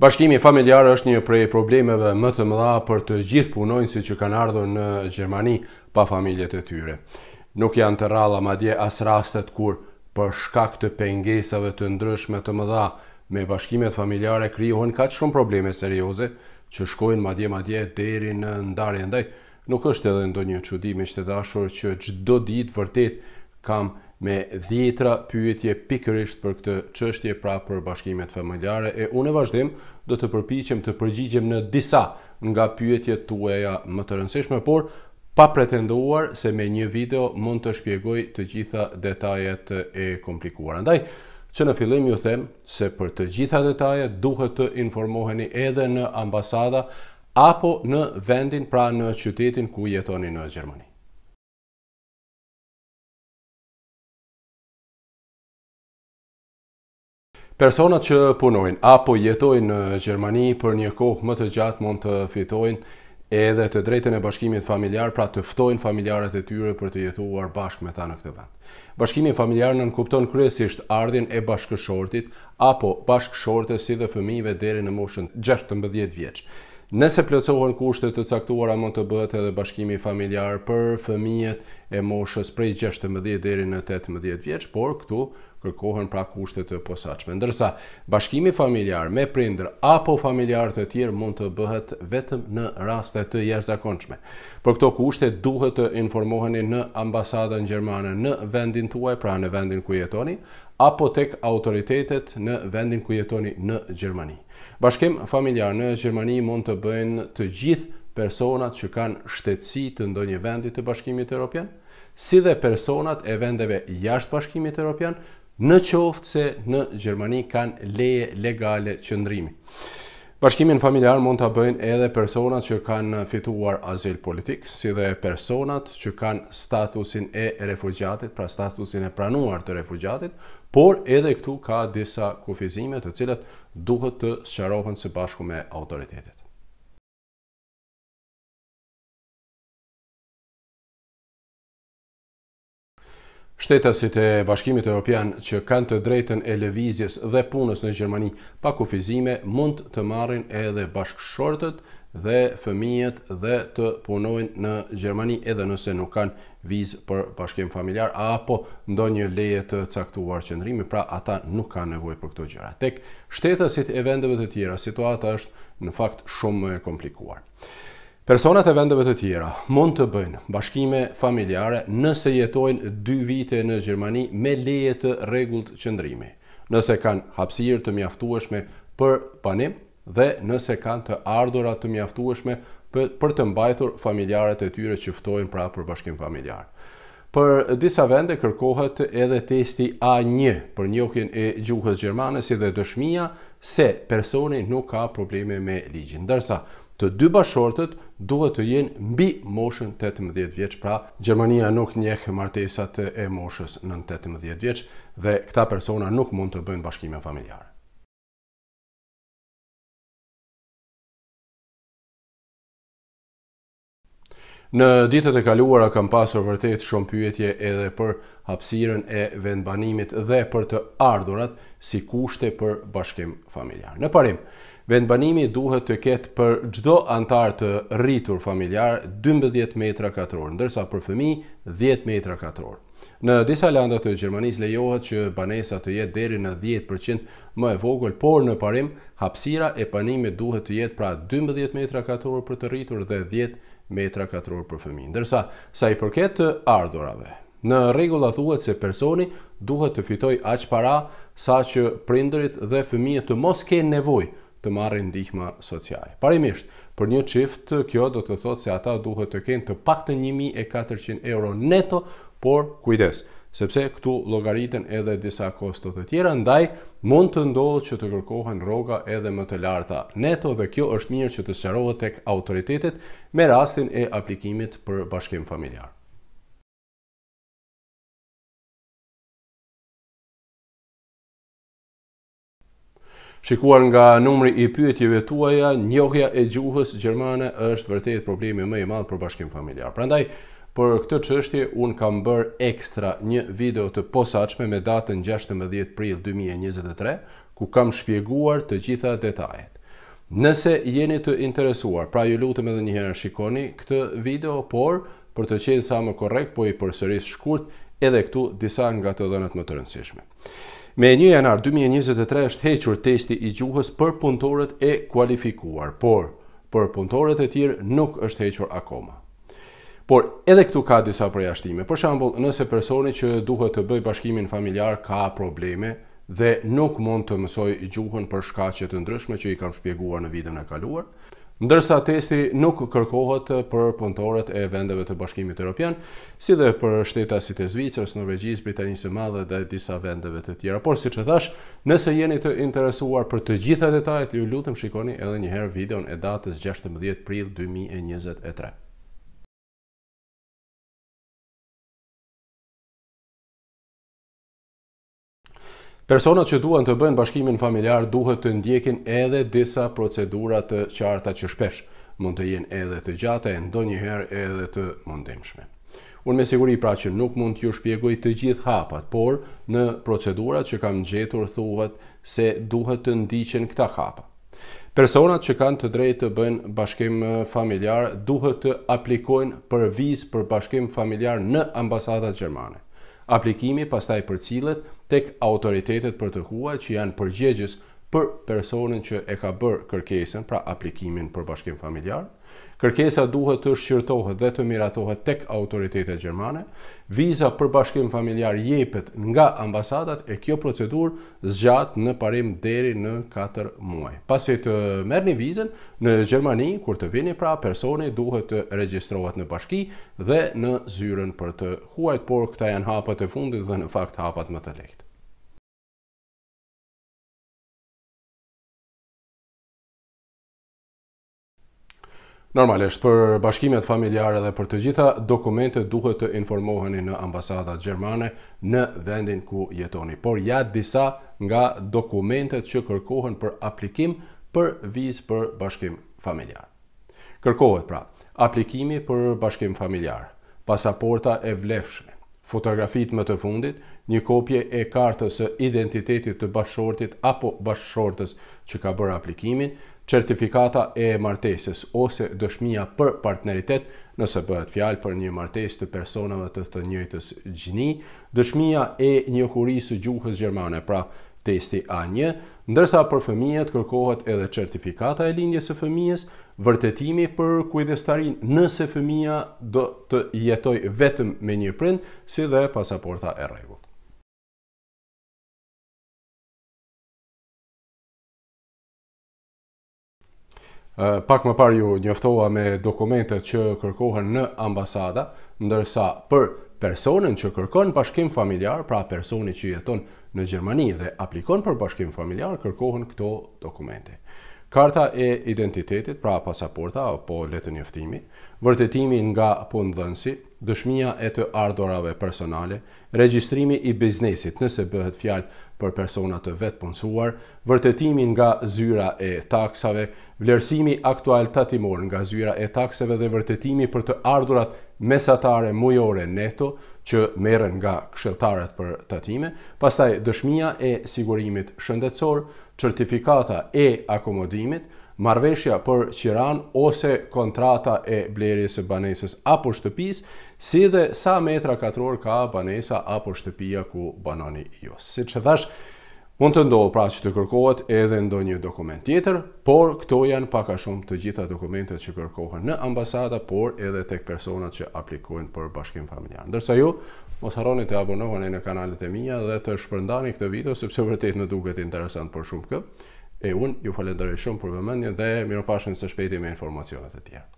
Bashkimi familjar është një prej problemeve më të mëdha për të gjithë punonjësit që kanë ardhur në Gjermani pa familjet e tyre. Nuk janë të rralla madje as rastet kur për shkak të pengesave të ndryshme të mëdha me bashkimet familjare ka kaq shumë probleme serioze që shkojnë madje madje deri në ndarje ndaj. Nuk është edhe ndonjë çudi me qytetarët që çdo ditë vërtet kam me dhjetra pyetje pikërisht për këtë çështje pra për bashkimet familjare e unë e vazhdim do të përpiqem të përgjigjem në disa nga pyetjet tuaja më të rëndësishme por pa pretenduar se me një video mund të shpjegoj të gjitha detajet e komplikuara. Andaj, që në fillim ju them se për të gjitha detajet duhet të informoheni edhe në ambasada apo në vendin pra në qytetin ku jetoni në Gjermani. Personat që punojnë apo jetojnë në Gjermani për një kohë më të gjatë mund të fitojnë edhe të drejtën e bashkimit familjar, pra të ftojnë familjarët e tyre për të jetuar bashkë me ta në këtë vend. Bashkimi familjar nënkupton kryesisht ardhin e bashkëshortit apo bashkëshortes si dhe fëmijëve deri në moshën 16 vjeç. Nëse plotësohen kushtet të caktuara mund të bëhet edhe bashkimi familjar për fëmijët e moshës prej 16 deri në 18 vjeç, por këtu kërkohen pra kushtet të posaçme. Ndërsa bashkimi familjar me prindër apo familjar të tjerë mund të bëhet vetëm në raste të jashtëzakonshme. Për këto kushte duhet të informoheni në ambasadën gjermane në vendin tuaj, pra në vendin ku jetoni, apo tek autoritetet në vendin ku jetoni në Gjermani. Bashkim familjar në Gjermani mund të bëjnë të gjithë personat që kanë shtetësi të ndonjë vendi të Bashkimit Evropian, si dhe personat e vendeve jashtë Bashkimit Evropian në qoftë se në Gjermani kanë leje legale qëndrimi. Bashkimin familjar mund të bëjnë edhe personat që kanë fituar azil politik, si dhe personat që kanë statusin e refugjatit, pra statusin e pranuar të refugjatit, por edhe këtu ka disa kufizime të cilat duhet të sëqarohen së bashku me autoritetit. Shtetësit e Bashkimit Evropian që kanë të drejtën e lëvizjes dhe punës në Gjermani pa kufizime mund të marrin edhe bashkëshortët dhe fëmijët dhe të punojnë në Gjermani edhe nëse nuk kanë vizë për bashkim familjar apo ndonjë leje të caktuar qëndrimi, pra ata nuk kanë nevojë për këto gjëra. Tek shtetësit e vendeve të tjera, situata është në fakt shumë e komplikuar. Personat e vendeve të tjera mund të bëjnë bashkime familjare nëse jetojnë 2 vite në Gjermani me leje të rregullt qëndrimi, nëse kanë hapësirë të mjaftueshme për panim dhe nëse kanë të ardhurat të mjaftueshme për të mbajtur familjarët e tyre që ftojnë pra për bashkim familjar. Për disa vende kërkohet edhe testi A1 për njohjen e gjuhës gjermane si dhe dëshmia se personi nuk ka probleme me ligjin. Ndërsa, të dy bashortët duhet të jenë mbi moshën 18 vjeqë, pra Gjermania nuk njekë martesat e moshës në 18 vjeqë dhe këta persona nuk mund të bëjnë bashkime familjarë. Në ditët e kaluara kam pasur vërtet shumë pyetje edhe për hapsiren e vendbanimit dhe për të ardhurat si kushte për bashkim familjarë. Në parim, Vendbanimi duhet të ketë për gjdo antar të rritur familjar 12 metra katror, ndërsa për fëmi 10 metra katror. Në disa landa të Gjermanisë lejohet që banesa të jetë deri në 10% më e vogël, por në parim hapësira e panimit duhet të jetë pra 12 metra katror për të rritur dhe 10 metra katror për fëmi. Ndërsa, sa i përket të ardorave, Në regula thuhet se personi duhet të fitoj aqë para sa që prindërit dhe fëmijët të mos kenë nevojë të marrin ndihma sociale. Parimisht, për një çift kjo do të thotë se ata duhet të kenë të paktën 1400 euro neto, por kujdes, sepse këtu llogariten edhe disa kosto të tjera, ndaj mund të ndodhë që të kërkohen rroga edhe më të larta neto dhe kjo është mirë që të sqarohet tek autoritetet me rastin e aplikimit për bashkim familjar. Shikuar nga numri i pyetjeve tuaja, njohja e gjuhës gjermane është vërtet problemi më i madh për bashkim familjar. Prandaj, për këtë çështje un kam bër ekstra një video të posaçme me datën 16 prill 2023, ku kam shpjeguar të gjitha detajet. Nëse jeni të interesuar, pra ju lutem edhe një herë shikoni këtë video, por për të qenë sa më korrekt, po i përsëris shkurt edhe këtu disa nga të dhënat më të rëndësishme. Me 1 janar 2023 është hequr testi i gjuhës për punëtorët e kualifikuar, por për punëtorët e tjerë nuk është hequr akoma. Por edhe këtu ka disa përjashtime. Për shembull, nëse personi që duhet të bëjë bashkimin familjar ka probleme, dhe nuk mund të mësoj gjuhën për shkaqe të ndryshme që i kam shpjeguar në videon e kaluar. Ndërsa testi nuk kërkohet për punëtorët e vendeve të Bashkimit Evropian, si dhe për shteta si të Zvicrës, Norvegjisë, Britanisë së Madhe dhe disa vendeve të tjera. Por siç e thash, nëse jeni të interesuar për të gjitha detajet, ju lutem shikoni edhe një herë videon e datës 16 prill 2023. Personat që duan të bëjnë bashkimin familjar duhet të ndjekin edhe disa procedura të qarta që shpesh mund të jenë edhe të gjata e ndonjëherë edhe të mundimshme. Unë me siguri pra që nuk mund t'ju shpjegoj të gjithë hapat, por në procedurat që kam gjetur thuhet se duhet të ndiqen këta hapa. Personat që kanë të drejtë të bëjnë bashkim familjar duhet të aplikojnë për vizë për bashkim familjar në ambasadat gjermane aplikimi pastaj përcillet tek autoritetet për të huaj që janë përgjegjës për personin që e ka bërë kërkesën, pra aplikimin për bashkim familjar. Kërkesa duhet të shqyrtohet dhe të miratohet tek autoritetet gjermane. Viza për bashkim familjar jepet nga ambasadat e kjo procedur zgjat në parim deri në 4 muaj. Pas e të merë një vizën, në Gjermani, kur të vini pra, personi duhet të registrohet në bashki dhe në zyrën për të huajt, por këta janë hapat e fundit dhe në fakt hapat më të lekt. Normalisht, për bashkimet familjare dhe për të gjitha, dokumentet duhet të informoheni në ambasadat Gjermane në vendin ku jetoni. Por ja disa nga dokumentet që kërkohen për aplikim për viz për bashkim familjar. Kërkohet pra aplikimi për bashkim familjar, pasaporta e vlefshme, fotografit më të fundit, një kopje e kartës e identitetit të bashortit apo bashortës që ka bërë aplikimin, certifikata e martesës ose dëshmia për partneritet nëse bëhet fjalë për një martesë të personave të të njëjtës gjini, dëshmia e njohurisë së gjuhës gjermane, pra testi A1, ndërsa për fëmijët kërkohet edhe certifikata e lindjes së fëmijës, vërtetimi për kujdestarin nëse fëmija do të jetoj vetëm me një prind, si dhe pasaporta e rregullt. Pak më parë ju njëftoha me dokumentet që kërkohen në ambasada, ndërsa për personin që kërkon bashkim familjar, pra personi që jeton në Gjermani dhe aplikon për bashkim familjar, kërkohen këto dokumente karta e identitetit, pra pasaporta apo letë njoftimi, vërtetimi nga punëdhënësi, dëshmia e të ardorave personale, regjistrimi i biznesit nëse bëhet fjalë për persona të vetë punësuar, vërtetimi nga zyra e taksave, vlerësimi aktual tatimor nga zyra e takseve dhe vërtetimi për të ardurat mesatare mujore neto që merren nga këshilltarët për tatime, pastaj dëshmia e sigurimit shëndetsor, certifikata e akomodimit, marveshja për qiran ose kontrata e blerjes e banesës apo shtëpis, si dhe sa metra katror ka banesa apo shtëpia ku banoni ju. Si që dhashë, mund të ndohë pra që të kërkohet edhe ndo një dokument tjetër, por këto janë paka shumë të gjitha dokumentet që kërkohen në ambasada, por edhe të personat që aplikohen për bashkim familjar. Ndërsa ju, mos haroni të abonohen e në kanalet e minja dhe të shpërndani këtë video, sepse vërtet në duket interesant për shumë këtë, e unë ju falendore shumë për vëmendjen dhe miro pashen së shpeti me informacionet e tjerë.